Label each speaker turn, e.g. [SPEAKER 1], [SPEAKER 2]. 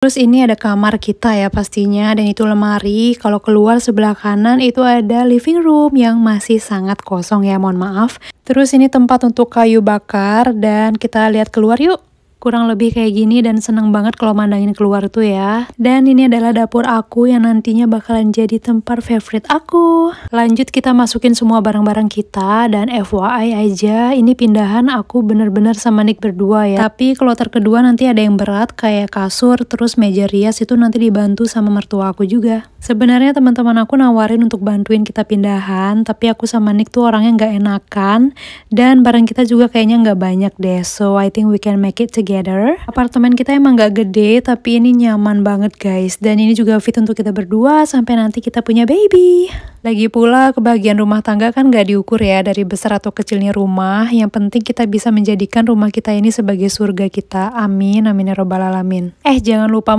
[SPEAKER 1] Terus ini ada kamar kita ya pastinya dan itu lemari. Kalau keluar sebelah kanan itu ada living room yang masih sangat kosong ya mohon maaf. Terus ini tempat untuk kayu bakar dan kita lihat keluar yuk kurang lebih kayak gini dan seneng banget kalau mandangin keluar tuh ya. Dan ini adalah dapur aku yang nantinya bakalan jadi tempat favorite aku. Lanjut kita masukin semua barang-barang kita dan FYI aja ini pindahan aku bener-bener sama Nick berdua ya. Tapi kalau terkedua nanti ada yang berat kayak kasur terus meja rias itu nanti dibantu sama mertua aku juga. Sebenarnya teman-teman aku nawarin untuk bantuin kita pindahan tapi aku sama Nick tuh orangnya nggak enakan dan barang kita juga kayaknya nggak banyak deh. So I think we can make it together together. Apartemen kita emang gak gede tapi ini nyaman banget guys. Dan ini juga fit untuk kita berdua sampai nanti kita punya baby. Lagi pula kebagian rumah tangga kan gak diukur ya dari besar atau kecilnya rumah. Yang penting kita bisa menjadikan rumah kita ini sebagai surga kita. Amin, amin ya robbal alamin.
[SPEAKER 2] Eh jangan lupa